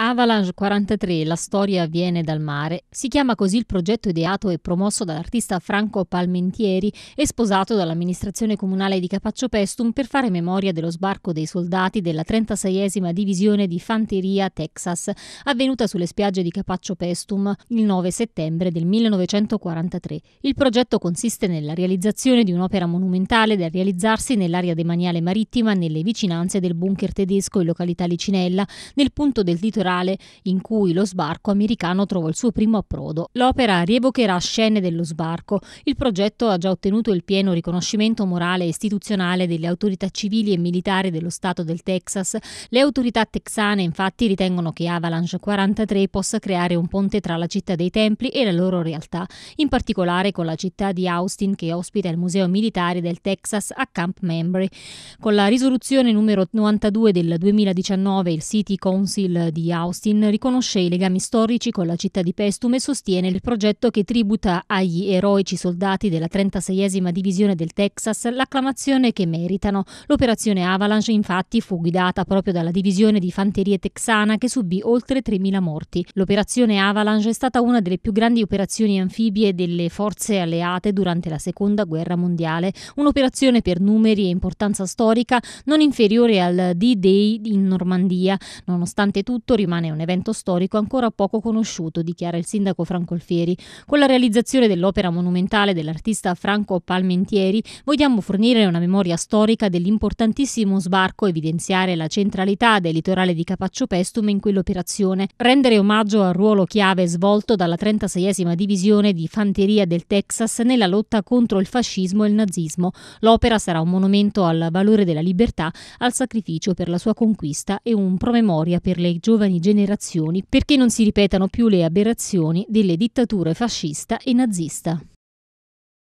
Avalanche 43, la storia viene dal mare, si chiama così il progetto ideato e promosso dall'artista Franco Palmentieri e sposato dall'amministrazione comunale di Capaccio Pestum per fare memoria dello sbarco dei soldati della 36esima divisione di Fanteria, Texas, avvenuta sulle spiagge di Capaccio Pestum il 9 settembre del 1943. Il progetto consiste nella realizzazione di un'opera monumentale da realizzarsi nell'area demaniale marittima nelle vicinanze del bunker tedesco in località Licinella, nel punto del titolo teatrale in cui lo sbarco americano trovò il suo primo approdo. L'opera rievocherà scene dello sbarco. Il progetto ha già ottenuto il pieno riconoscimento morale e istituzionale delle autorità civili e militari dello Stato del Texas. Le autorità texane infatti ritengono che Avalanche 43 possa creare un ponte tra la città dei templi e la loro realtà, in particolare con la città di Austin che ospita il Museo Militare del Texas a Camp Membry. Con la risoluzione numero 92 del 2019 il City Council di Austin Austin riconosce i legami storici con la città di Pestum e sostiene il progetto che tributa agli eroici soldati della 36esima divisione del Texas l'acclamazione che meritano. L'operazione Avalanche infatti fu guidata proprio dalla divisione di fanteria texana che subì oltre 3.000 morti. L'operazione Avalanche è stata una delle più grandi operazioni anfibie delle forze alleate durante la Seconda Guerra Mondiale, un'operazione per numeri e importanza storica non inferiore al D-Day in Normandia. Nonostante tutto, rimane un evento storico ancora poco conosciuto, dichiara il sindaco Franco Alfieri. Con la realizzazione dell'opera monumentale dell'artista Franco Palmentieri vogliamo fornire una memoria storica dell'importantissimo sbarco, evidenziare la centralità del litorale di Capaccio Pestum in quell'operazione, rendere omaggio al ruolo chiave svolto dalla 36esima divisione di fanteria del Texas nella lotta contro il fascismo e il nazismo. L'opera sarà un monumento al valore della libertà, al sacrificio per la sua conquista e un promemoria per le giovani generazioni perché non si ripetano più le aberrazioni delle dittature fascista e nazista.